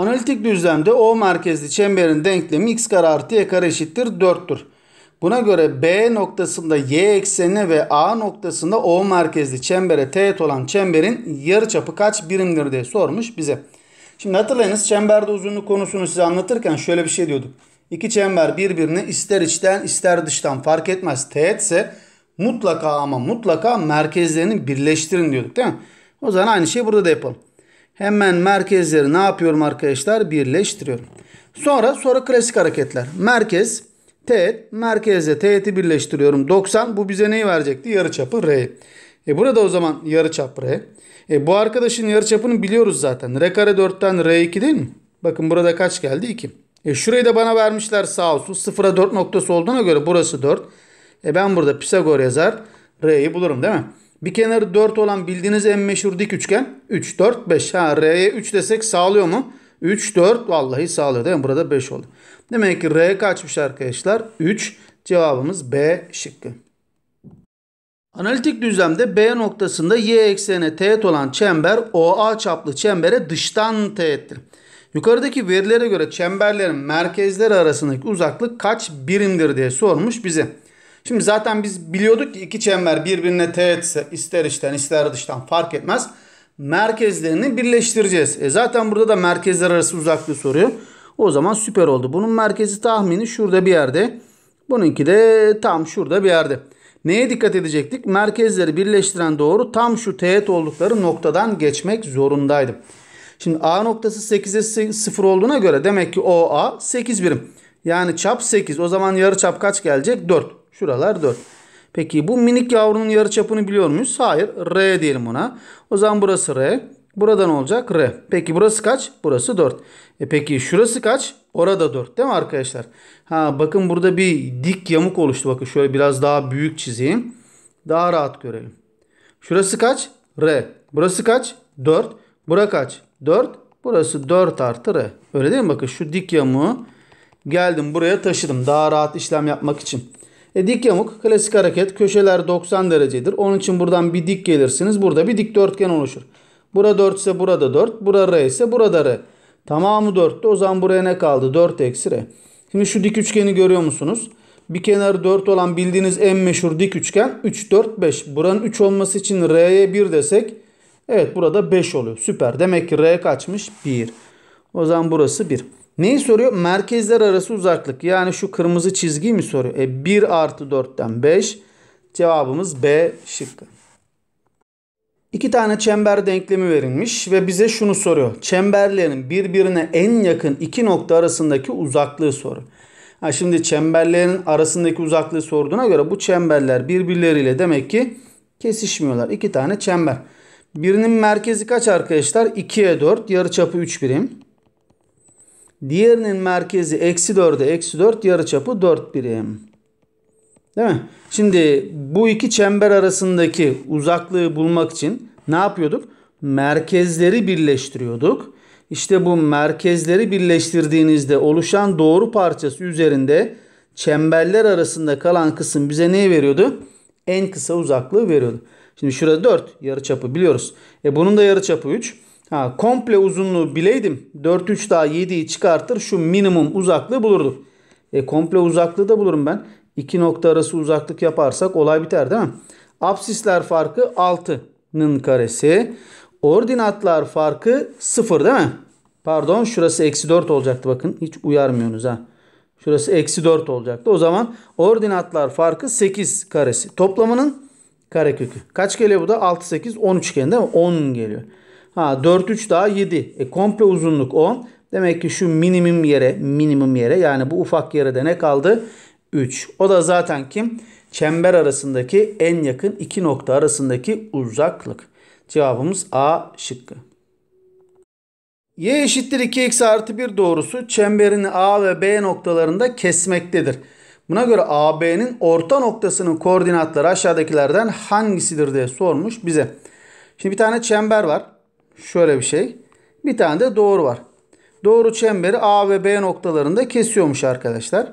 Analitik düzlemde O merkezli çemberin denklemi x kare artı y kare eşittir 4'tür. Buna göre B noktasında y ekseni ve A noktasında O merkezli çembere teğet olan çemberin yarıçapı kaç birimdir diye sormuş bize. Şimdi hatırlayınız çemberde uzunluk konusunu size anlatırken şöyle bir şey diyorduk. İki çember birbirini ister içten ister dıştan fark etmez teğetse mutlaka ama mutlaka merkezlerini birleştirin diyorduk değil mi? O zaman aynı şeyi burada da yapalım. Hemen merkezleri ne yapıyorum arkadaşlar? Birleştiriyorum. Sonra sonra klasik hareketler. Merkez teğet. Merkezle teğeti birleştiriyorum. 90 bu bize neyi verecekti? Yarıçapı R. E burada o zaman yarıçap R. E bu arkadaşın yarıçapını biliyoruz zaten. R kare 4'ten R2 değil mi? Bakın burada kaç geldi? 2. E şurayı da bana vermişler sağ olsun. Sıfıra 4 noktası olduğuna göre burası 4. E ben burada Pisagor yazar. R'yi bulurum değil mi? Bir kenarı 4 olan bildiğiniz en meşhur dik üçgen 3, 4, 5. Ha R'ye 3 desek sağlıyor mu? 3, 4 vallahi sağlıyor değil mi? Burada 5 oldu. Demek ki R kaçmış arkadaşlar? 3. Cevabımız B şıkkı. Analitik düzlemde B noktasında y eksenine teğet olan çember OA çaplı çembere dıştan teğettir. Yukarıdaki verilere göre çemberlerin merkezleri arasındaki uzaklık kaç birimdir diye sormuş bize. Şimdi zaten biz biliyorduk ki iki çember birbirine teğetse ister içten ister dıştan fark etmez. Merkezlerini birleştireceğiz. E zaten burada da merkezler arası uzaklığı soruyor. O zaman süper oldu. Bunun merkezi tahmini şurada bir yerde. Bununki de tam şurada bir yerde. Neye dikkat edecektik? Merkezleri birleştiren doğru tam şu teğet oldukları noktadan geçmek zorundaydım. Şimdi A noktası 8'e 0 olduğuna göre demek ki OA 8 birim. Yani çap 8. O zaman yarı çap kaç gelecek? 4. Şuralar 4. Peki bu minik yavrunun yarı çapını biliyor muyuz? Hayır. R diyelim buna. O zaman burası R. Buradan olacak R. Peki burası kaç? Burası 4. E peki şurası kaç? Orada 4 değil mi arkadaşlar? Ha bakın burada bir dik yamuk oluştu. Bakın şöyle biraz daha büyük çizeyim. Daha rahat görelim. Şurası kaç? R. Burası kaç? 4. Bura kaç? 4. Burası 4 artı R. Öyle değil mi? Bakın şu dik yamuğu geldim buraya taşıdım. Daha rahat işlem yapmak için. E, dik yamuk klasik hareket köşeler 90 derecedir. Onun için buradan bir dik gelirsiniz. Burada bir dikdörtgen oluşur. Burada 4 ise burada 4. burada R ise burada R. Tamamı 4'tü. O zaman buraya ne kaldı? 4 eksi R. Şimdi şu dik üçgeni görüyor musunuz? Bir kenarı 4 olan bildiğiniz en meşhur dik üçgen 3, 4, 5. Buranın 3 olması için R'ye 1 desek evet burada 5 oluyor. Süper. Demek ki R kaçmış? 1. O zaman burası 1. Neyi soruyor? Merkezler arası uzaklık. Yani şu kırmızı çizgiyi mi soruyor? E 1 artı 4'ten 5. Cevabımız B şıkkı. İki tane çember denklemi verilmiş ve bize şunu soruyor. Çemberlerin birbirine en yakın iki nokta arasındaki uzaklığı soruyor. Ha şimdi çemberlerin arasındaki uzaklığı sorduğuna göre bu çemberler birbirleriyle demek ki kesişmiyorlar. İki tane çember. Birinin merkezi kaç arkadaşlar? 2'ye 4. çapı 3 birim. Diğerinin merkezi eksi 4'e eksi 4 yarıçapı 4 birim. Değil mi? Şimdi bu iki çember arasındaki uzaklığı bulmak için ne yapıyorduk? Merkezleri birleştiriyorduk. İşte bu merkezleri birleştirdiğinizde oluşan doğru parçası üzerinde çemberler arasında kalan kısım bize neyi veriyordu? En kısa uzaklığı veriyordu. Şimdi şurada 4 yarıçapı biliyoruz. E bunun da yarıçapı 3. Ha, komple uzunluğu bileydim 4 3 daha 7'yi çıkartır şu minimum uzaklığı bulurduk. E, komple uzaklığı da bulurum ben. İki nokta arası uzaklık yaparsak olay biter değil mi? Apsisler farkı 6'nın karesi. Ordinatlar farkı 0 değil mi? Pardon şurası eksi 4 olacaktı bakın. Hiç uyarmıyorsunuz ha. Şurası eksi 4 olacaktı. O zaman ordinatlar farkı 8 karesi. Toplamının karekökü. Kaç geliyor bu da? 6, 8, 10 üçgen değil mi? 10 geliyor. Ha 4 3 daha 7. E, komple uzunluk 10. Demek ki şu minimum yere minimum yere yani bu ufak yere de ne kaldı? 3. O da zaten kim? Çember arasındaki en yakın iki nokta arasındaki uzaklık. Cevabımız A şıkkı. Y eşittir 2x artı 1 doğrusu çemberini A ve B noktalarında kesmektedir. Buna göre AB'nin orta noktasının koordinatları aşağıdakilerden hangisidir diye sormuş bize. Şimdi bir tane çember var. Şöyle bir şey. Bir tane de doğru var. Doğru çemberi A ve B noktalarında kesiyormuş arkadaşlar.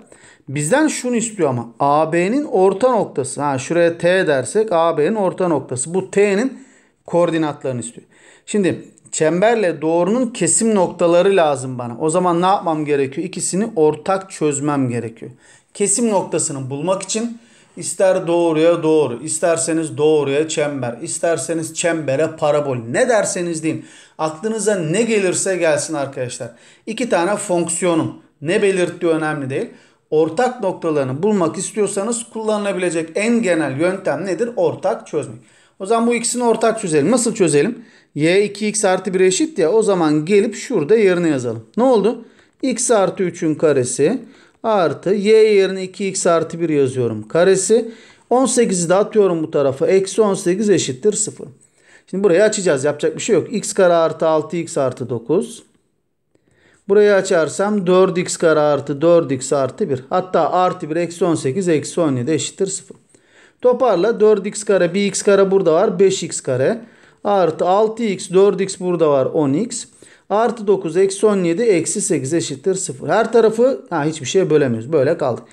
Bizden şunu istiyor ama AB'nin orta noktası. Ha şuraya T dersek AB'nin orta noktası. Bu T'nin koordinatlarını istiyor. Şimdi çemberle doğrunun kesim noktaları lazım bana. O zaman ne yapmam gerekiyor? İkisini ortak çözmem gerekiyor. Kesim noktasını bulmak için İster doğruya doğru, isterseniz doğruya çember, isterseniz çembere parabol. Ne derseniz deyin. Aklınıza ne gelirse gelsin arkadaşlar. İki tane fonksiyonum. Ne belirttiği önemli değil. Ortak noktalarını bulmak istiyorsanız kullanılabilecek en genel yöntem nedir? Ortak çözmek. O zaman bu ikisini ortak çözelim. Nasıl çözelim? y 2x artı 1 eşit ya. O zaman gelip şurada yerini yazalım. Ne oldu? x artı 3'ün karesi artı y yerine 2x artı 1 yazıyorum. Karesi 18'i de atıyorum bu tarafa. Eksi 18 eşittir 0. Şimdi burayı açacağız. Yapacak bir şey yok. x kare artı 6x artı 9. Burayı açarsam 4x kare artı 4x artı 1. Hatta artı 1 eksi 18 eksi 17 eşittir 0. Toparla 4x kare 1x kare burada var 5x kare. Artı 6x 4x burada var 10x. Artı 9 eksi 17 eksi 8 eşittir 0. Her tarafı ha, hiçbir şey bölemiyoruz. Böyle kaldık.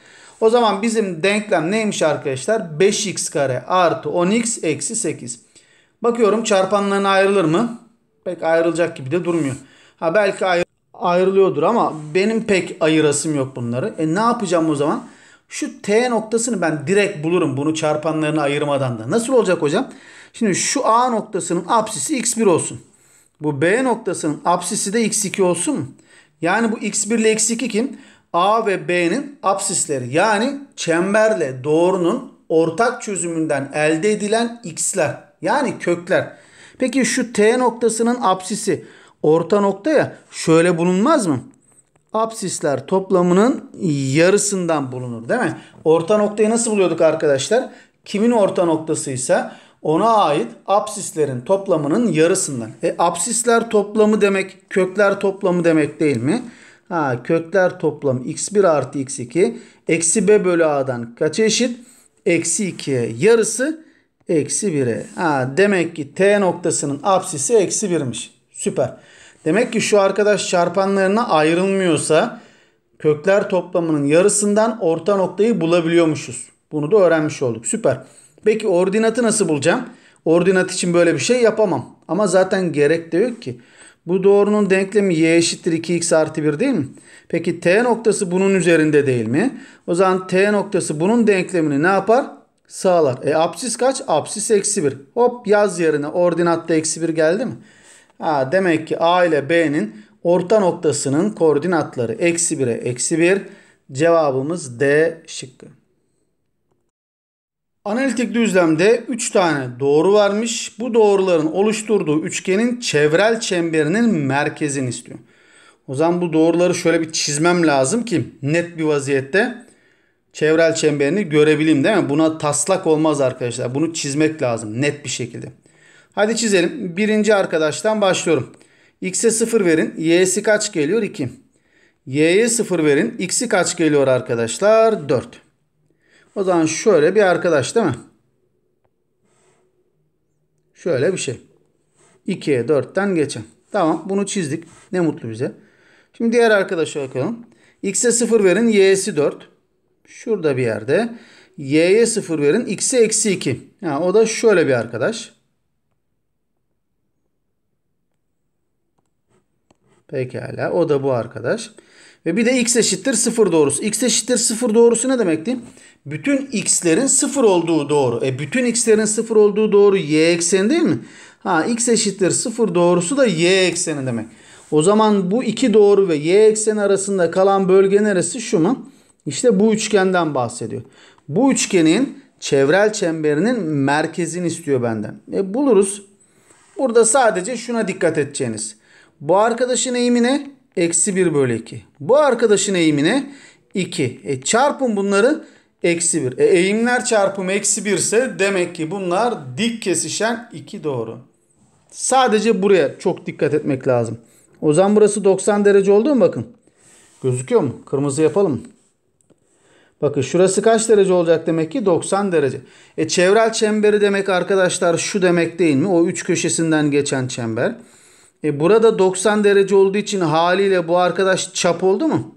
O zaman bizim denklem neymiş arkadaşlar? 5x kare artı 10x eksi 8. Bakıyorum çarpanların ayrılır mı? Pek ayrılacak gibi de durmuyor. Ha belki ayrı, ayrılıyordur ama benim pek ayırasım yok bunları. E ne yapacağım o zaman? Şu T noktasını ben direkt bulurum bunu çarpanlarını ayırmadan da. Nasıl olacak hocam? Şimdi şu A noktasının apsisi x1 olsun. Bu B noktasının apsisi de x2 olsun Yani bu x1 ile x2 kim? A ve B'nin apsisleri. Yani çemberle doğrunun ortak çözümünden elde edilen x'ler. Yani kökler. Peki şu T noktasının apsisi orta nokta ya şöyle bulunmaz mı? Apsisler toplamının yarısından bulunur değil mi? Orta noktayı nasıl buluyorduk arkadaşlar? Kimin orta noktasıysa ona ait absislerin toplamının yarısından. E absisler toplamı demek kökler toplamı demek değil mi? Ha, kökler toplamı x1 artı x2 eksi b bölü a'dan kaç eşit? Eksi 2'ye yarısı eksi 1'e. Ha, demek ki t noktasının absisi eksi 1'miş. Süper. Demek ki şu arkadaş çarpanlarına ayrılmıyorsa kökler toplamının yarısından orta noktayı bulabiliyormuşuz. Bunu da öğrenmiş olduk. Süper. Peki ordinatı nasıl bulacağım? Ordinat için böyle bir şey yapamam. Ama zaten gerek de yok ki. Bu doğrunun denklemi y eşittir 2x artı 1 değil mi? Peki t noktası bunun üzerinde değil mi? O zaman t noktası bunun denklemini ne yapar? Sağlar. E apsis kaç? Apsis eksi 1. Hop yaz yerine ordinatta eksi 1 geldi mi? Ha, demek ki a ile b'nin orta noktasının koordinatları eksi 1'e eksi 1. Cevabımız D şıkkı. Analitik düzlemde 3 tane doğru varmış. Bu doğruların oluşturduğu üçgenin çevrel çemberinin merkezini istiyor. O zaman bu doğruları şöyle bir çizmem lazım ki net bir vaziyette çevrel çemberini görebileyim değil mi? Buna taslak olmaz arkadaşlar. Bunu çizmek lazım net bir şekilde. Hadi çizelim. Birinci arkadaştan başlıyorum. X'e 0 verin. Y'si kaç geliyor? 2. Y'ye 0 verin. X'i kaç geliyor arkadaşlar? 4. O zaman şöyle bir arkadaş değil mi? Şöyle bir şey. 2'ye 4'ten geçen. Tamam bunu çizdik. Ne mutlu bize. Şimdi diğer arkadaşa bakalım. X'e 0 verin. Y'si 4. Şurada bir yerde. Y'ye 0 verin. X'e eksi 2. Yani o da şöyle bir arkadaş. Pekala. O da bu arkadaş. Ve bir de x eşittir 0 doğrusu. x eşittir 0 doğrusu ne demekti? Bütün x'lerin 0 olduğu doğru. E bütün x'lerin 0 olduğu doğru y ekseni değil mi? Ha x eşittir 0 doğrusu da y ekseni demek. O zaman bu iki doğru ve y ekseni arasında kalan bölge neresi? Şu mu? İşte bu üçgenden bahsediyor. Bu üçgenin çevrel çemberinin merkezini istiyor benden. E buluruz. Burada sadece şuna dikkat edeceğiniz. Bu arkadaşın eğimi ne? Eksi 1 bölü 2. Bu arkadaşın eğimi ne? 2. E çarpın bunları. Eksi 1. E eğimler çarpımı eksi 1 ise demek ki bunlar dik kesişen 2 doğru. Sadece buraya çok dikkat etmek lazım. O zaman burası 90 derece oldu mu bakın. Gözüküyor mu? Kırmızı yapalım. Bakın şurası kaç derece olacak demek ki? 90 derece. E çevrel çemberi demek arkadaşlar şu demek değil mi? O 3 köşesinden geçen çember. E burada 90 derece olduğu için haliyle bu arkadaş çap oldu mu?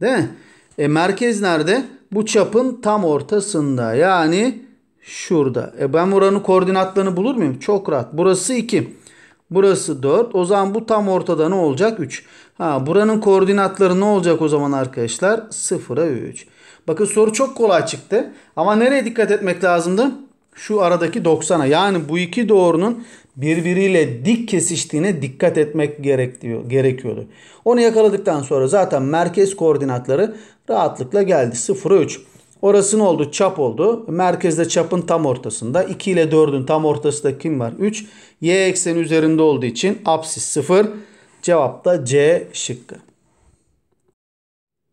Değil mi? E merkez nerede? Bu çapın tam ortasında. Yani şurada. E ben buranın koordinatlarını bulur muyum? Çok rahat. Burası 2. Burası 4. O zaman bu tam ortada ne olacak? 3. Ha, buranın koordinatları ne olacak o zaman arkadaşlar? 0'a 3. Bakın soru çok kolay çıktı. Ama nereye dikkat etmek lazımdı? şu aradaki 90'a yani bu iki doğrunun birbiriyle dik kesiştiğine dikkat etmek gerek diyor, gerekiyordu. Onu yakaladıktan sonra zaten merkez koordinatları rahatlıkla geldi. 0'a 3. Orası ne oldu? Çap oldu. Merkezde çapın tam ortasında. 2 ile 4'ün tam ortasında kim var? 3. Y ekseni üzerinde olduğu için apsis 0. Cevap da C şıkkı.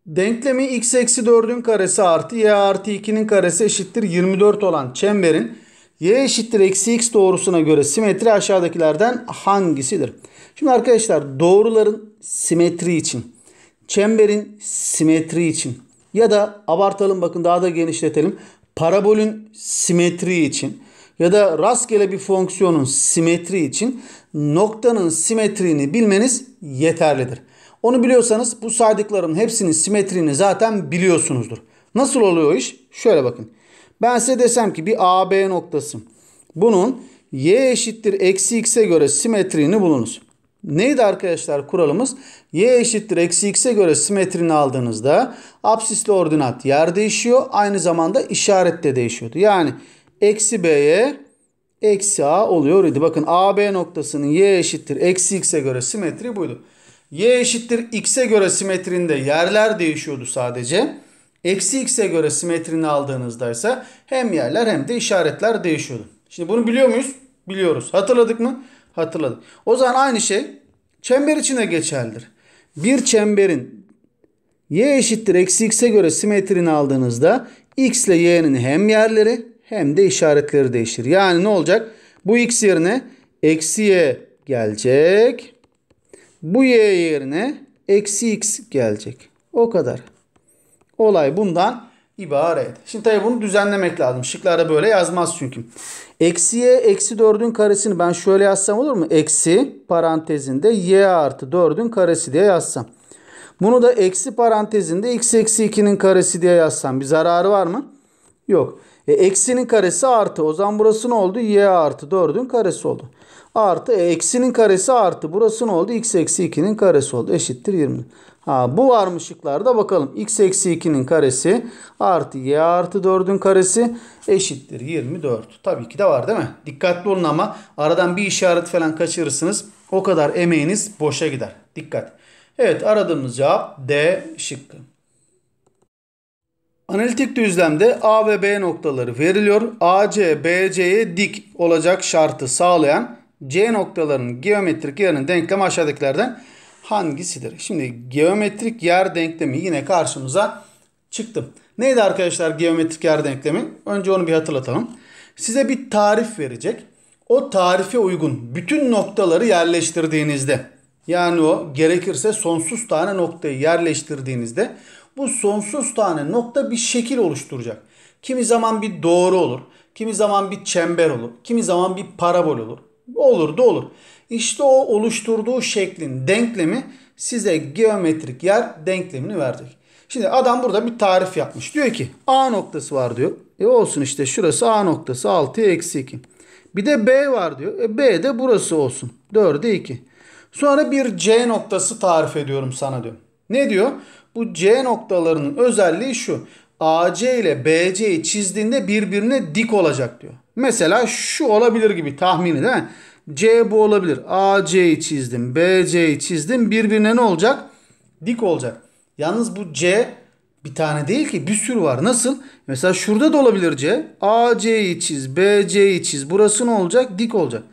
Denklemi x eksi 4'ün karesi artı y artı 2'nin karesi eşittir 24 olan çemberin y eşittir eksi x doğrusuna göre simetri aşağıdakilerden hangisidir? Şimdi arkadaşlar doğruların simetri için, çemberin simetri için ya da abartalım bakın daha da genişletelim. Parabolün simetri için ya da rastgele bir fonksiyonun simetri için noktanın simetriğini bilmeniz yeterlidir. Onu biliyorsanız bu saydıkların hepsinin simetriğini zaten biliyorsunuzdur. Nasıl oluyor iş? Şöyle bakın. Ben size desem ki bir AB noktası. Bunun y eşittir eksi x'e göre simetriğini bulunuz. Neydi arkadaşlar kuralımız? Y eşittir eksi x'e göre simetrini aldığınızda absisli ordinat yer değişiyor. Aynı zamanda işaret de değişiyordu. Yani eksi b'ye eksi a oluyor idi. Bakın AB noktasının y eşittir eksi x'e göre simetri buydu. Y eşittir x'e göre simetrinde yerler değişiyordu sadece. Eksi x'e göre simetrini aldığınızda ise hem yerler hem de işaretler değişiyordu. Şimdi bunu biliyor muyuz? Biliyoruz. Hatırladık mı? Hatırladık. O zaman aynı şey çember içine geçerlidir. Bir çemberin y eşittir eksi x'e göre simetrini aldığınızda x ile y'nin hem yerleri hem de işaretleri değişir. Yani ne olacak? Bu x yerine eksi y gelecek. Bu y yerine eksi x gelecek. O kadar. Olay bundan ibaret. Şimdi tabii bunu düzenlemek lazım. Şıklarda böyle yazmaz çünkü. Eksi y eksi 4'ün karesini ben şöyle yazsam olur mu? Eksi parantezinde y artı 4'ün karesi diye yazsam. Bunu da eksi parantezinde x eksi 2'nin karesi diye yazsam. Bir zararı var mı? Yok. E, eksinin karesi artı. O zaman burası ne oldu? y artı 4'ün karesi oldu. Artı e, eksinin karesi artı. Burası ne oldu? X eksi 2'nin karesi oldu. Eşittir 20. Ha, bu varmışlıklarda bakalım. X eksi 2'nin karesi artı Y artı 4'ün karesi eşittir 24. Tabii ki de var değil mi? Dikkatli olun ama aradan bir işaret falan kaçırırsınız. O kadar emeğiniz boşa gider. Dikkat. Evet aradığımız cevap D şıkkı. Analitik düzlemde A ve B noktaları veriliyor. AC, BC'ye dik olacak şartı sağlayan C noktalarının geometrik yerinin denklemi aşağıdakilerden hangisidir? Şimdi geometrik yer denklemi yine karşımıza çıktı. Neydi arkadaşlar geometrik yer denklemi? Önce onu bir hatırlatalım. Size bir tarif verecek. O tarife uygun bütün noktaları yerleştirdiğinizde yani o gerekirse sonsuz tane noktayı yerleştirdiğinizde bu sonsuz tane nokta bir şekil oluşturacak. Kimi zaman bir doğru olur, kimi zaman bir çember olur, kimi zaman bir parabol olur, Olur da olur. İşte o oluşturduğu şeklin denklemi size geometrik yer denklemini verecek. Şimdi adam burada bir tarif yapmış. Diyor ki A noktası var diyor. E olsun işte şurası A noktası 6 eksi 2. Bir de B var diyor. E B de burası olsun. 4'e 2. Sonra bir C noktası tarif ediyorum sana diyor. Ne diyor? Bu C noktalarının özelliği şu. AC ile BC'yi çizdiğinde birbirine dik olacak diyor. Mesela şu olabilir gibi tahmini değil mi? C bu olabilir. AC'yi çizdim, BC'yi çizdim. Birbirine ne olacak? Dik olacak. Yalnız bu C bir tane değil ki bir sürü var. Nasıl? Mesela şurada da olabilir C. AC'yi çiz, BC'yi çiz. Burası ne olacak? Dik olacak.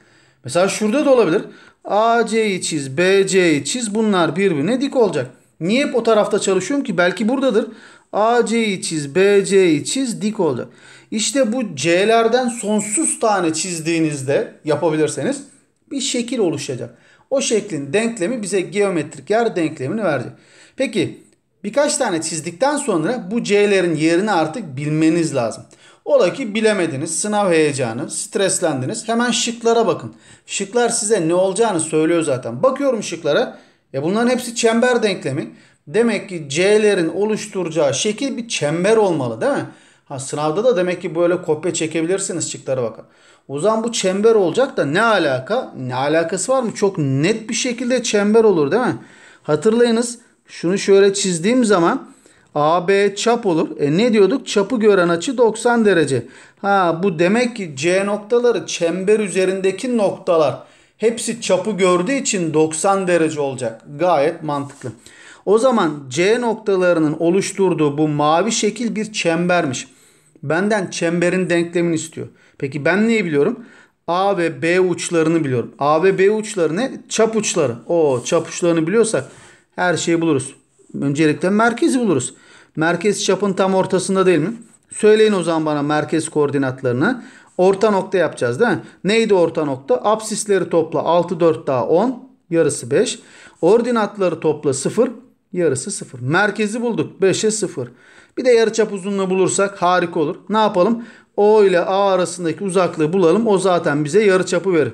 Mesela şurada da olabilir. AC'yi çiz, BC'yi çiz. Bunlar birbirine dik olacak. Niye hep o tarafta çalışıyorum ki? Belki buradadır. AC'yi çiz, BC'yi çiz, dik oldu. İşte bu C'lerden sonsuz tane çizdiğinizde yapabilirseniz bir şekil oluşacak. O şeklin denklemi bize geometrik yer denklemini verecek. Peki birkaç tane çizdikten sonra bu C'lerin yerini artık bilmeniz lazım. Ola ki bilemediniz, sınav heyecanı, streslendiniz. Hemen şıklara bakın. Şıklar size ne olacağını söylüyor zaten. Bakıyorum şıklara. E bunların hepsi çember denklemi. Demek ki C'lerin oluşturacağı şekil bir çember olmalı değil mi? Ha, sınavda da demek ki böyle kopya çekebilirsiniz çıktılara bakın. O zaman bu çember olacak da ne alaka? Ne alakası var mı? Çok net bir şekilde çember olur değil mi? Hatırlayınız şunu şöyle çizdiğim zaman AB çap olur. E ne diyorduk? Çapı gören açı 90 derece. Ha bu demek ki C noktaları çember üzerindeki noktalar. Hepsi çapı gördüğü için 90 derece olacak. Gayet mantıklı. O zaman C noktalarının oluşturduğu bu mavi şekil bir çembermiş. Benden çemberin denklemini istiyor. Peki ben neyi biliyorum? A ve B uçlarını biliyorum. A ve B uçları ne? Çap uçları. O çap uçlarını biliyorsak her şeyi buluruz. Öncelikle merkezi buluruz. Merkez çapın tam ortasında değil mi? Söyleyin o zaman bana merkez koordinatlarını. Orta nokta yapacağız değil mi? Neydi orta nokta? Apsisleri topla. 6, 4 daha 10. Yarısı 5. Ordinatları topla 0. Yarısı 0. Merkezi bulduk. 5'e 0. Bir de yarıçap uzunluğu bulursak harika olur. Ne yapalım? O ile A arasındaki uzaklığı bulalım. O zaten bize yarıçapı verir.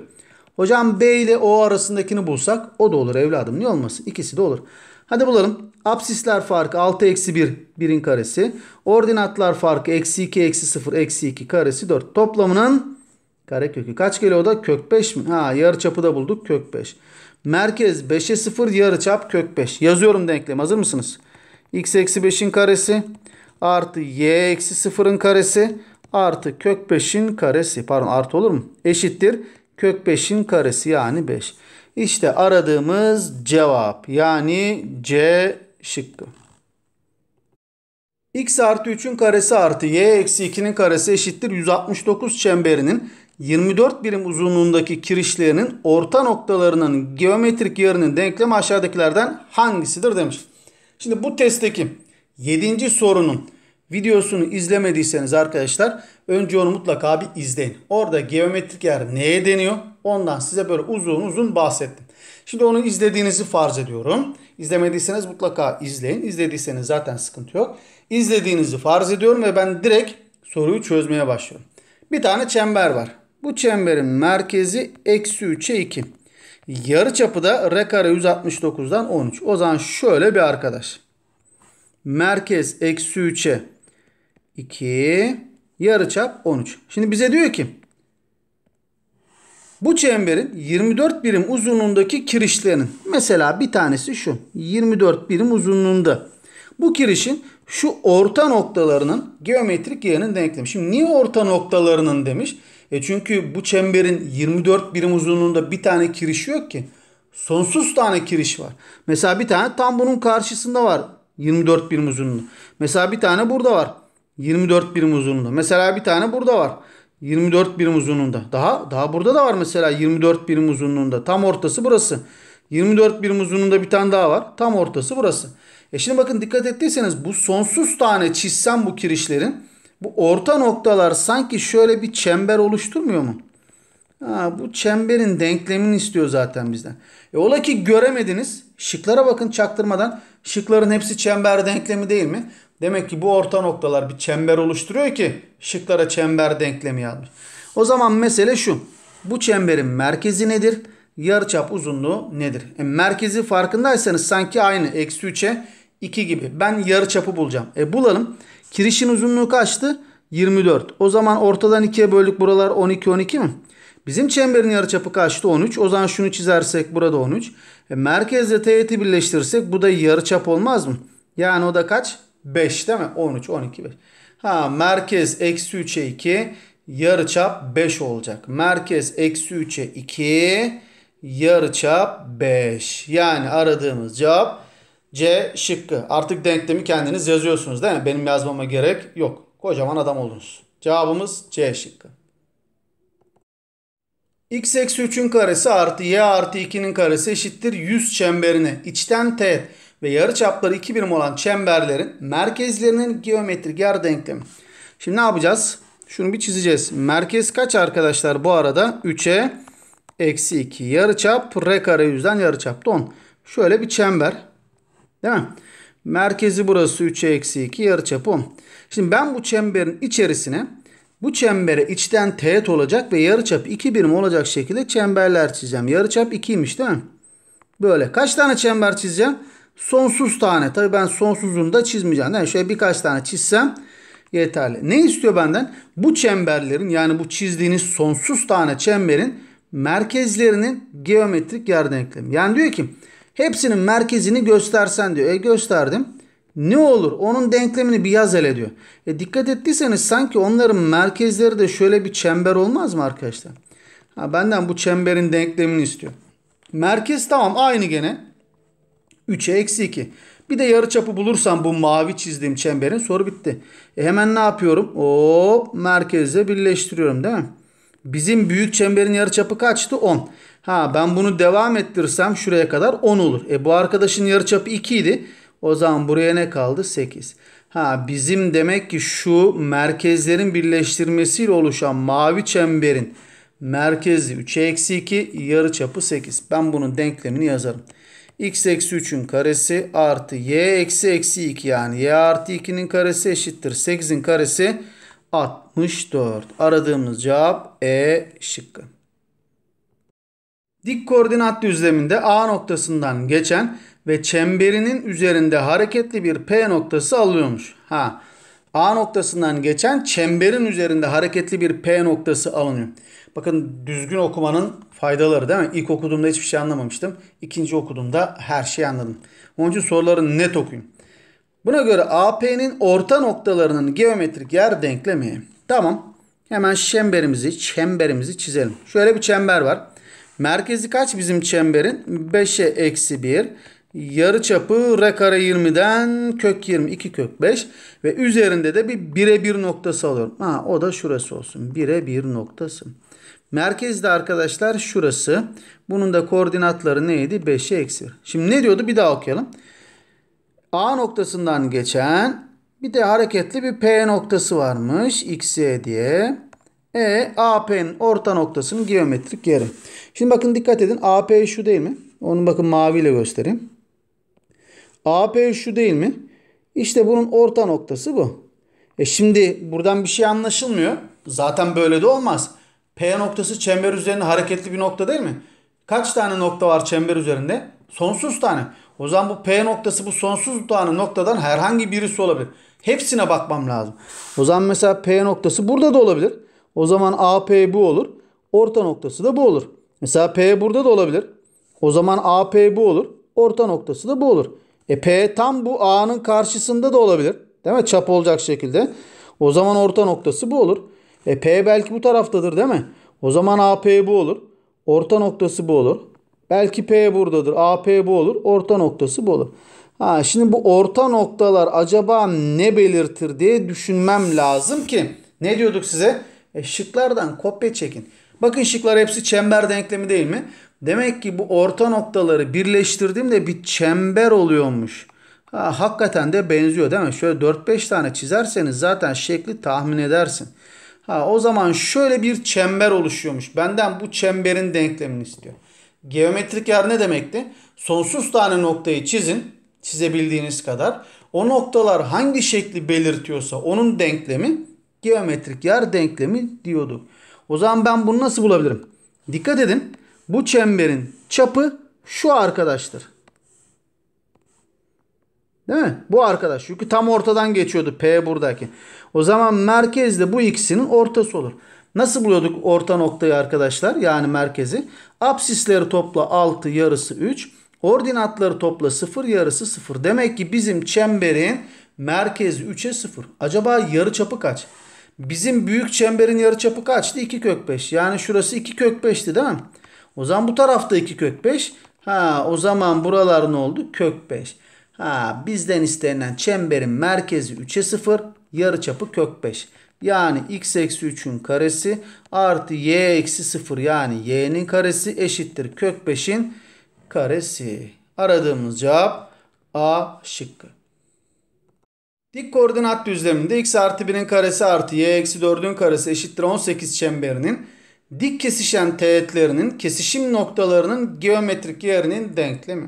Hocam B ile O arasındakini bulsak o da olur evladım. Niye olmasın? İkisi de olur. Hadi bulalım. Apsisler farkı 6 eksi 1 birin karesi. Ordinatlar farkı eksi 2 eksi 0 eksi 2 karesi 4. Toplamının kare kökü. Kaç geliyor o da? Kök 5 mi? Ha yarı çapı da bulduk. Kök 5. Merkez 5'e 0 yarıçap kök 5. Yazıyorum denklemi. Hazır mısınız? x eksi 5'in karesi artı y eksi 0'ın karesi artı kök 5'in karesi. Pardon artı olur mu? Eşittir. Kök 5'in karesi yani 5. İşte aradığımız cevap yani C şıkkı. x artı 3'ün karesi artı y eksi 2'nin karesi eşittir 169 çemberinin 24 birim uzunluğundaki kirişlerinin orta noktalarının geometrik yarının denklemi aşağıdakilerden hangisidir demiş. Şimdi bu testteki 7. sorunun videosunu izlemediyseniz arkadaşlar önce onu mutlaka bir izleyin. Orada geometrik yer neye deniyor? Ondan size böyle uzun uzun bahsettim. Şimdi onu izlediğinizi farz ediyorum. İzlemediyseniz mutlaka izleyin. İzlediyseniz zaten sıkıntı yok. İzlediğinizi farz ediyorum ve ben direkt soruyu çözmeye başlıyorum. Bir tane çember var. Bu çemberin merkezi eksi 3'e 2. Yarı çapı da r kare 169'dan 13. O zaman şöyle bir arkadaş. Merkez eksi 3'e 2. Yarı çap 13. Şimdi bize diyor ki bu çemberin 24 birim uzunluğundaki kirişlerinin mesela bir tanesi şu 24 birim uzunluğunda. Bu kirişin şu orta noktalarının geometrik yerinin denklemi. Şimdi niye orta noktalarının demiş? E çünkü bu çemberin 24 birim uzunluğunda bir tane kiriş yok ki. Sonsuz tane kiriş var. Mesela bir tane tam bunun karşısında var. 24 birim uzunluğunda. Mesela bir tane burada var. 24 birim uzunluğunda. Mesela bir tane burada var. 24 birim uzunluğunda. Daha daha burada da var mesela 24 birim uzunluğunda. Tam ortası burası. 24 birim uzunluğunda bir tane daha var. Tam ortası burası. E şimdi bakın dikkat ettiyseniz bu sonsuz tane çizsem bu kirişlerin bu orta noktalar sanki şöyle bir çember oluşturmuyor mu? Ha, bu çemberin denklemini istiyor zaten bizden. E ola ki göremediniz. Şıklara bakın çaktırmadan. Şıkların hepsi çember denklemi değil mi? Demek ki bu orta noktalar bir çember oluşturuyor ki şıklara çember denklemi yazmış. O zaman mesele şu. Bu çemberin merkezi nedir? Yarıçap uzunluğu nedir? E, merkezi farkındaysanız sanki aynı. Eksi 3'e 2 gibi. Ben yarıçapı bulacağım. E bulalım. Kirişin uzunluğu kaçtı? 24. O zaman ortadan 2'ye böldük buralar 12 12 mi? Bizim çemberin yarıçapı kaçtı? 13. O zaman şunu çizersek burada 13. E, merkezle teğeti birleştirirsek bu da yarıçap olmaz mı? Yani o da kaç? 5 değil mi? 13 12 5. Ha merkez eksi 3'e 2 yarıçap 5 olacak. Merkez eksi 3'e 2 yarıçap 5. Yani aradığımız cevap C şıkkı. Artık denklemi kendiniz yazıyorsunuz değil mi? Benim yazmama gerek yok. Kocaman adam oldunuz. Cevabımız C şıkkı. x eksi 3'ün karesi artı y artı 2'nin karesi eşittir 100 çemberine. İçten teğet ve yarıçapları 2 birim olan çemberlerin merkezlerinin geometrik yer denklemi. Şimdi ne yapacağız? Şunu bir çizeceğiz. Merkez kaç arkadaşlar bu arada? 3'e eksi 2 yarıçap. R kare yüzden yarıçap da 10. Şöyle bir çember. Değil mi? Merkezi burası 3'e eksi 2 yarıçapı 10. Şimdi ben bu çemberin içerisine bu çembere içten teğet olacak ve yarıçap 2 birim olacak şekilde çemberler çizeceğim. Yarıçap 2'ymiş değil mi? Böyle. Kaç tane çember çizeceğim? Sonsuz tane. Tabii ben sonsuzunu da çizmeyeceğim. Yani şöyle birkaç tane çizsem yeterli. Ne istiyor benden? Bu çemberlerin yani bu çizdiğiniz sonsuz tane çemberin merkezlerinin geometrik yer denklemi. Yani diyor ki Hepsinin merkezini göstersen diyor. E gösterdim. Ne olur? Onun denklemini bir yaz hele diyor. E dikkat ettiyseniz sanki onların merkezleri de şöyle bir çember olmaz mı arkadaşlar? Ha, benden bu çemberin denklemini istiyor. Merkez tamam aynı gene. 3'e eksi 2. Bir de yarıçapı bulursam bu mavi çizdiğim çemberin soru bitti. E hemen ne yapıyorum? O merkeze birleştiriyorum değil mi? Bizim büyük çemberin yarıçapı kaçtı? 10. Ha ben bunu devam ettirsem şuraya kadar 10 olur. E bu arkadaşın yarıçapı 2 idi. O zaman buraya ne kaldı? 8. Ha bizim demek ki şu merkezlerin birleştirmesiyle oluşan mavi çemberin merkezi 3'e eksi 2 yarıçapı 8. Ben bunun denklemini yazarım. x eksi 3'ün karesi artı y eksi eksi 2 yani y artı 2'nin karesi eşittir 8'in karesi 64. Aradığımız cevap E şıkkı. Dik koordinat düzleminde A noktasından geçen ve çemberinin üzerinde hareketli bir P noktası alıyormuş. Ha. A noktasından geçen çemberin üzerinde hareketli bir P noktası alınıyor. Bakın düzgün okumanın faydaları değil mi? İlk okuduğumda hiçbir şey anlamamıştım. İkinci okuduğumda her şeyi anladım. Onun için soruları net okuyun. Buna göre AP'nin orta noktalarının geometrik yer denklemi. Tamam. Hemen çemberimizi, çemberimizi çizelim. Şöyle bir çember var. Merkezi kaç bizim çemberin? 5'e eksi 1. Yarı çapı r kare 20'den kök 20 2 kök 5 ve üzerinde de bir bire bir noktası alıyorum. Ha, o da şurası olsun. Bire bir noktası. Merkezde arkadaşlar şurası. Bunun da koordinatları neydi? 5'e eksi 1. Şimdi ne diyordu? Bir daha okuyalım. A noktasından geçen bir de hareketli bir P noktası varmış. X'e diye. E AP'nin orta noktasının geometrik yeri. Şimdi bakın dikkat edin. AP şu değil mi? Onu bakın maviyle göstereyim. AP şu değil mi? İşte bunun orta noktası bu. E şimdi buradan bir şey anlaşılmıyor. Zaten böyle de olmaz. P noktası çember üzerinde hareketli bir nokta değil mi? Kaç tane nokta var çember üzerinde? Sonsuz tane. O zaman bu P noktası bu sonsuz tane noktadan herhangi birisi olabilir. Hepsine bakmam lazım. O zaman mesela P noktası burada da olabilir. O zaman AP bu olur. Orta noktası da bu olur. Mesela P burada da olabilir. O zaman AP bu olur. Orta noktası da bu olur. E P tam bu A'nın karşısında da olabilir. Değil mi? Çap olacak şekilde. O zaman orta noktası bu olur. E P belki bu taraftadır değil mi? O zaman AP bu olur. Orta noktası bu olur. Belki P buradadır. AP bu olur. Orta noktası bu olur. Ha, şimdi bu orta noktalar acaba ne belirtir diye düşünmem lazım ki. Ne diyorduk size? E şıklardan kopya çekin. Bakın şıklar hepsi çember denklemi değil mi? Demek ki bu orta noktaları birleştirdiğimde bir çember oluyormuş. Ha, hakikaten de benziyor değil mi? Şöyle 4-5 tane çizerseniz zaten şekli tahmin edersin. Ha, o zaman şöyle bir çember oluşuyormuş. Benden bu çemberin denklemini istiyor. Geometrik yer ne demekti? Sonsuz tane noktayı çizin. Çizebildiğiniz kadar. O noktalar hangi şekli belirtiyorsa onun denklemi geometrik yer denklemi diyorduk. O zaman ben bunu nasıl bulabilirim? Dikkat edin. Bu çemberin çapı şu arkadaştır. Değil mi? Bu arkadaş. Çünkü tam ortadan geçiyordu P buradaki. O zaman merkezde bu ikisinin ortası olur. Nasıl buluyorduk orta noktayı arkadaşlar? Yani merkezi. Apsisleri topla 6 yarısı 3. Ordinatları topla 0 yarısı 0. Demek ki bizim çemberin merkezi 3'e 0. Acaba yarı çapı kaç? Bizim büyük çemberin yarıçapı kaçtı? 2 kök 5. Yani şurası 2 kök 5'ti değil mi? O zaman bu tarafta 2 kök 5. Ha o zaman buralar ne oldu? Kök 5. Ha bizden istenilen çemberin merkezi 3'e 0. Yarıçapı kök 5. Yani x eksi 3'ün karesi artı y eksi 0 yani y'nin karesi eşittir kök 5'in karesi. Aradığımız cevap A şıkkı. Dik koordinat düzleminde x artı 1'in karesi artı y eksi 4'ün karesi eşittir 18 çemberinin dik kesişen teğetlerinin kesişim noktalarının geometrik yerinin denklemi.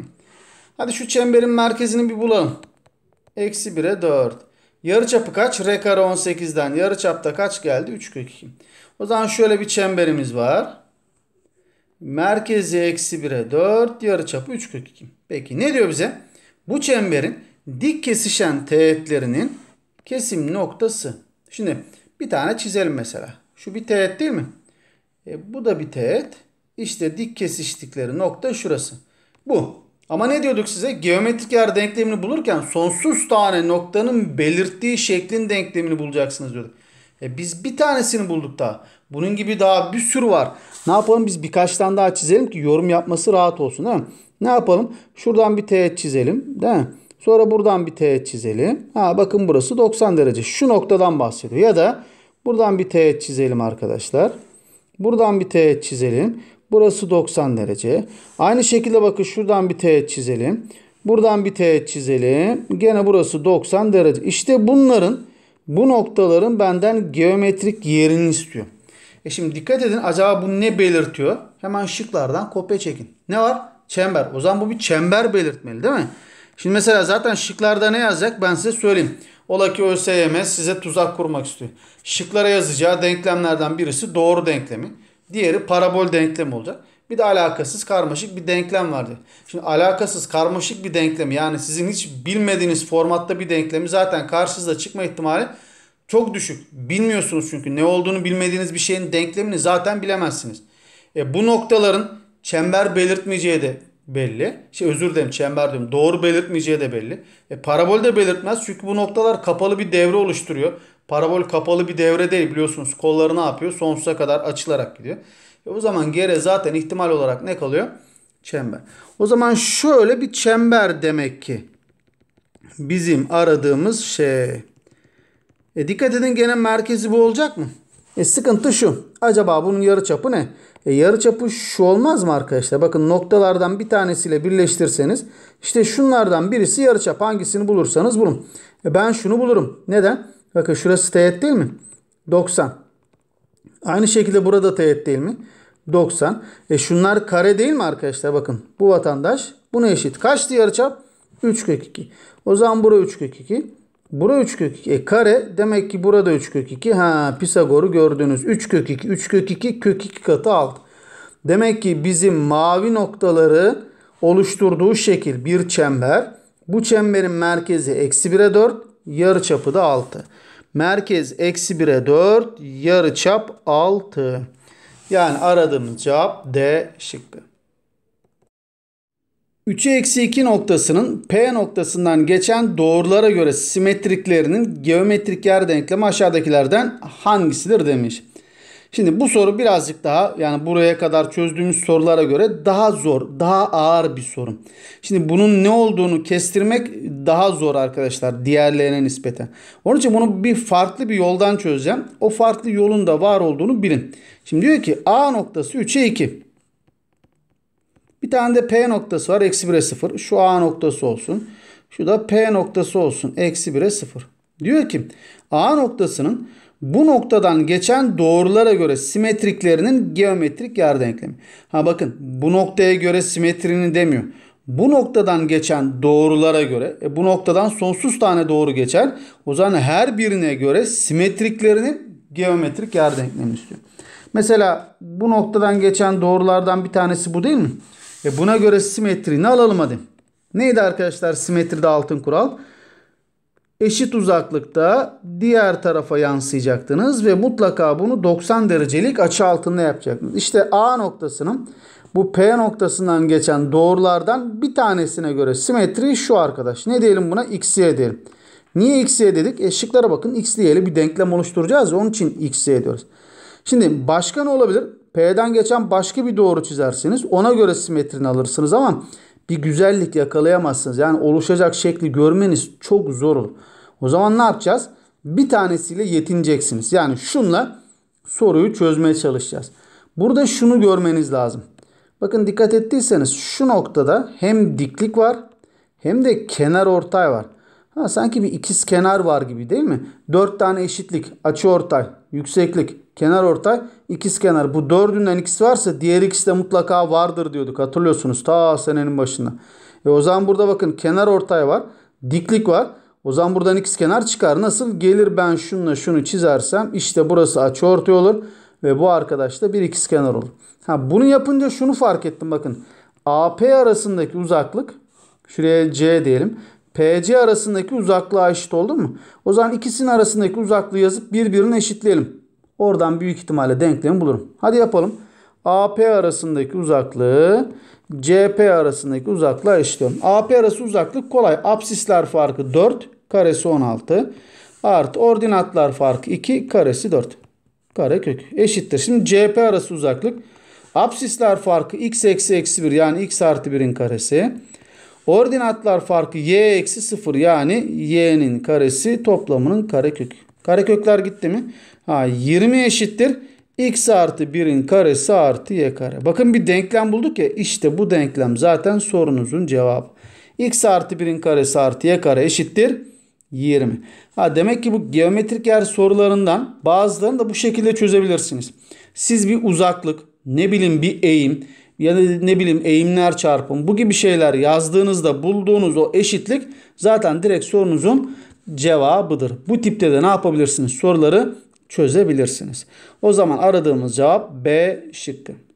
Hadi şu çemberin merkezini bir bulalım. Eksi 1'e 4. Yarıçapı kaç? R kare 18'den. Yarıçapta kaç geldi? 3 kök 2. O zaman şöyle bir çemberimiz var. Merkezi eksi 1'e 4. Yarıçapı 3 kök 2. Peki ne diyor bize? Bu çemberin dik kesişen teğetlerinin kesim noktası. Şimdi bir tane çizelim mesela. Şu bir teğet değil mi? E, bu da bir teğet. İşte dik kesiştikleri nokta şurası. Bu. Ama ne diyorduk size? Geometrik yer denklemini bulurken sonsuz tane noktanın belirttiği şeklin denklemini bulacaksınız diyorduk. E biz bir tanesini bulduk daha. Bunun gibi daha bir sürü var. Ne yapalım? Biz birkaç tane daha çizelim ki yorum yapması rahat olsun değil mi? Ne yapalım? Şuradan bir teğet çizelim değil mi? Sonra buradan bir teğet çizelim. Ha bakın burası 90 derece. Şu noktadan bahsediyor. Ya da buradan bir teğet çizelim arkadaşlar. Buradan bir teğet çizelim. Burası 90 derece. Aynı şekilde bakın şuradan bir teğet çizelim. Buradan bir teğet çizelim. Gene burası 90 derece. İşte bunların bu noktaların benden geometrik yerini istiyor. E şimdi dikkat edin acaba bu ne belirtiyor? Hemen şıklardan kopya çekin. Ne var? Çember. O zaman bu bir çember belirtmeli değil mi? Şimdi mesela zaten şıklarda ne yazacak ben size söyleyeyim. Ola ki ÖSYM size tuzak kurmak istiyor. Şıklara yazacağı denklemlerden birisi doğru denklemi. Diğeri parabol denklemi olacak. Bir de alakasız karmaşık bir denklem vardı. Şimdi alakasız karmaşık bir denklem yani sizin hiç bilmediğiniz formatta bir denklemi zaten karşınıza çıkma ihtimali çok düşük. Bilmiyorsunuz çünkü ne olduğunu bilmediğiniz bir şeyin denklemini zaten bilemezsiniz. E, bu noktaların çember belirtmeyeceği de belli. Şey özür dilerim çember diyorum. Doğru belirtmeyeceği de belli. E, parabol de belirtmez çünkü bu noktalar kapalı bir devre oluşturuyor. Parabol kapalı bir devre değil biliyorsunuz. Kolları ne yapıyor? Sonsuza kadar açılarak gidiyor. E, o zaman geri zaten ihtimal olarak ne kalıyor? Çember. O zaman şöyle bir çember demek ki bizim aradığımız şey. E, dikkat edin gene merkezi bu olacak mı? E, sıkıntı şu. Acaba bunun yarı çapı ne? E, yarı çapı şu olmaz mı arkadaşlar? Bakın noktalardan bir tanesiyle birleştirseniz işte şunlardan birisi yarı çap. Hangisini bulursanız bulun. E, ben şunu bulurum. Neden? Bakın şurası teğet değil mi? 90. Aynı şekilde burada teğet değil mi? 90. E şunlar kare değil mi arkadaşlar? Bakın bu vatandaş buna eşit. Kaçtı yarıçap? 3 kök 2. O zaman bura 3 kök 2. Bura 3 kök 2. E kare demek ki burada 3 kök 2. Ha Pisagor'u gördünüz. 3 kök 2. 3 kök 2 kök 2 katı alt. Demek ki bizim mavi noktaları oluşturduğu şekil bir çember. Bu çemberin merkezi eksi 1'e 4. Yarı çapı da 6. Merkez eksi 1'e 4. Yarı çap 6. Yani aradığımız cevap D şıkkı. 3'e eksi 2 noktasının P noktasından geçen doğrulara göre simetriklerinin geometrik yer denklemi aşağıdakilerden hangisidir demiş. Şimdi bu soru birazcık daha yani buraya kadar çözdüğümüz sorulara göre daha zor, daha ağır bir sorun. Şimdi bunun ne olduğunu kestirmek daha zor arkadaşlar diğerlerine nispeten. Onun için bunu bir farklı bir yoldan çözeceğim. O farklı yolun da var olduğunu bilin. Şimdi diyor ki A noktası 3'e 2. Bir tane de P noktası var. Eksi 1'e 0. Şu A noktası olsun. Şu da P noktası olsun. Eksi 1'e 0. Diyor ki A noktasının bu noktadan geçen doğrulara göre simetriklerinin geometrik yer denklemi. Ha bakın bu noktaya göre simetrini demiyor. Bu noktadan geçen doğrulara göre e, bu noktadan sonsuz tane doğru geçer. O zaman her birine göre simetriklerinin geometrik yer denklemi istiyor. Mesela bu noktadan geçen doğrulardan bir tanesi bu değil mi? E buna göre ne alalım hadi. Neydi arkadaşlar simetride altın kural? Eşit uzaklıkta diğer tarafa yansıyacaktınız ve mutlaka bunu 90 derecelik açı altında yapacaktınız. İşte A noktasının bu P noktasından geçen doğrulardan bir tanesine göre simetri şu arkadaş. Ne diyelim buna? X'ye diyelim. Niye X'ye dedik? E bakın x X'li bir denklem oluşturacağız. Onun için X'ye diyoruz. Şimdi başka ne olabilir? P'den geçen başka bir doğru çizersiniz. Ona göre simetrini alırsınız ama bir güzellik yakalayamazsınız. Yani oluşacak şekli görmeniz çok zor olur. O zaman ne yapacağız? Bir tanesiyle yetineceksiniz. Yani şunla soruyu çözmeye çalışacağız. Burada şunu görmeniz lazım. Bakın dikkat ettiyseniz şu noktada hem diklik var hem de kenar ortay var. Ha, sanki bir ikiz kenar var gibi değil mi? 4 tane eşitlik, açı ortay, yükseklik, kenar ortay ikiz kenar. Bu dördünden ikisi varsa diğer ikisi de mutlaka vardır diyorduk. Hatırlıyorsunuz ta senenin başında. E o zaman burada bakın kenar ortay var. Diklik var. O zaman buradan ikiz kenar çıkar. Nasıl? Gelir ben şununla şunu çizersem işte burası ortay olur. Ve bu arkadaş da bir ikiz kenar olur. Ha, bunu yapınca şunu fark ettim bakın. AP arasındaki uzaklık şuraya C diyelim. PC arasındaki uzaklığa eşit oldu mu? O zaman ikisinin arasındaki uzaklığı yazıp birbirini eşitleyelim. Oradan büyük ihtimalle denklemi bulurum. Hadi yapalım. AP arasındaki uzaklığı CP arasındaki uzaklığa eşitliyorum. AP arası uzaklık kolay. Apsisler farkı 4 karesi 16 artı ordinatlar farkı 2 karesi 4 karekök eşittir. Şimdi CP arası uzaklık apsisler farkı x eksi eksi 1 yani x artı 1'in karesi. Ordinatlar farkı y eksi 0 yani y'nin karesi toplamının karekök. Karekökler gitti mi? Ha, 20 eşittir. X artı 1'in karesi artı y kare. Bakın bir denklem bulduk ya. İşte bu denklem zaten sorunuzun cevabı. X artı 1'in karesi artı y kare eşittir. 20. Ha, demek ki bu geometrik yer sorularından bazılarını da bu şekilde çözebilirsiniz. Siz bir uzaklık, ne bileyim bir eğim ya da ne bileyim eğimler çarpım bu gibi şeyler yazdığınızda bulduğunuz o eşitlik zaten direkt sorunuzun cevabıdır. Bu tipte de ne yapabilirsiniz? Soruları çözebilirsiniz. O zaman aradığımız cevap B şıkkı.